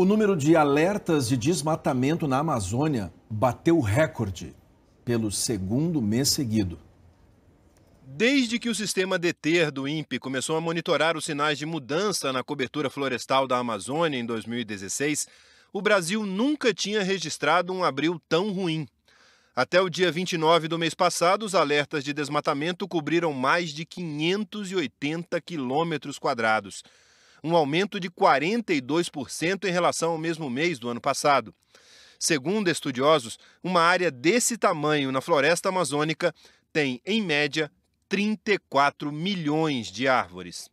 O número de alertas de desmatamento na Amazônia bateu recorde pelo segundo mês seguido. Desde que o sistema DETER do INPE começou a monitorar os sinais de mudança na cobertura florestal da Amazônia em 2016, o Brasil nunca tinha registrado um abril tão ruim. Até o dia 29 do mês passado, os alertas de desmatamento cobriram mais de 580 quilômetros quadrados um aumento de 42% em relação ao mesmo mês do ano passado. Segundo estudiosos, uma área desse tamanho na floresta amazônica tem, em média, 34 milhões de árvores.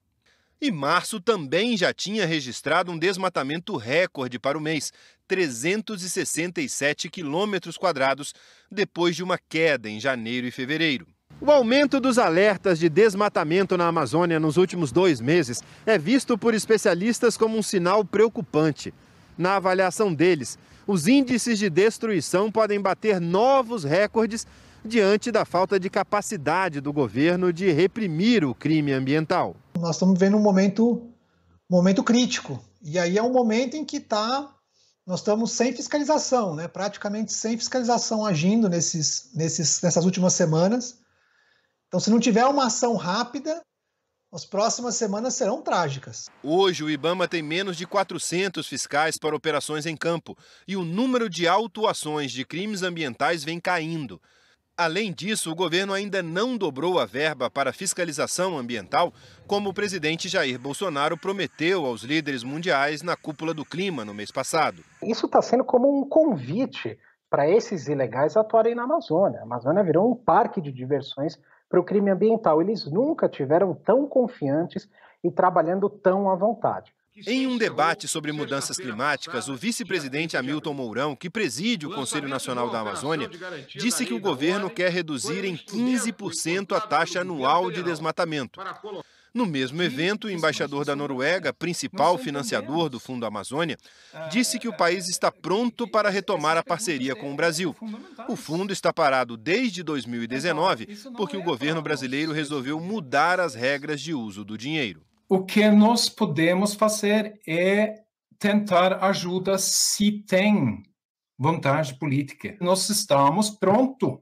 E março também já tinha registrado um desmatamento recorde para o mês, 367 quilômetros quadrados, depois de uma queda em janeiro e fevereiro. O aumento dos alertas de desmatamento na Amazônia nos últimos dois meses é visto por especialistas como um sinal preocupante. Na avaliação deles, os índices de destruição podem bater novos recordes diante da falta de capacidade do governo de reprimir o crime ambiental. Nós estamos vendo um momento, momento crítico. E aí é um momento em que tá, nós estamos sem fiscalização, né? praticamente sem fiscalização agindo nesses, nesses, nessas últimas semanas. Então, se não tiver uma ação rápida, as próximas semanas serão trágicas. Hoje, o Ibama tem menos de 400 fiscais para operações em campo e o número de autuações de crimes ambientais vem caindo. Além disso, o governo ainda não dobrou a verba para fiscalização ambiental, como o presidente Jair Bolsonaro prometeu aos líderes mundiais na cúpula do clima no mês passado. Isso está sendo como um convite para esses ilegais atuarem na Amazônia. A Amazônia virou um parque de diversões para o crime ambiental. Eles nunca tiveram tão confiantes e trabalhando tão à vontade. Em um debate sobre mudanças climáticas, o vice-presidente Hamilton Mourão, que preside o Conselho Nacional da Amazônia, disse que o governo quer reduzir em 15% a taxa anual de desmatamento. No mesmo evento, o embaixador da Noruega, principal financiador do Fundo Amazônia, disse que o país está é, pronto é para retomar a parceria é com o Brasil. O fundo está parado desde 2019 então, porque o governo brasileiro resolveu mudar as regras de uso do dinheiro. O que nós podemos fazer é tentar ajuda se tem vontade política. Nós estamos prontos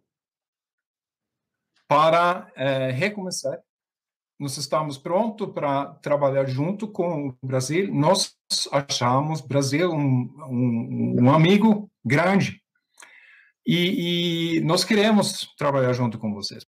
para eh, recomeçar nós estamos prontos para trabalhar junto com o Brasil. Nós achamos Brasil um, um, um amigo grande e, e, nós queremos trabalhar junto com vocês.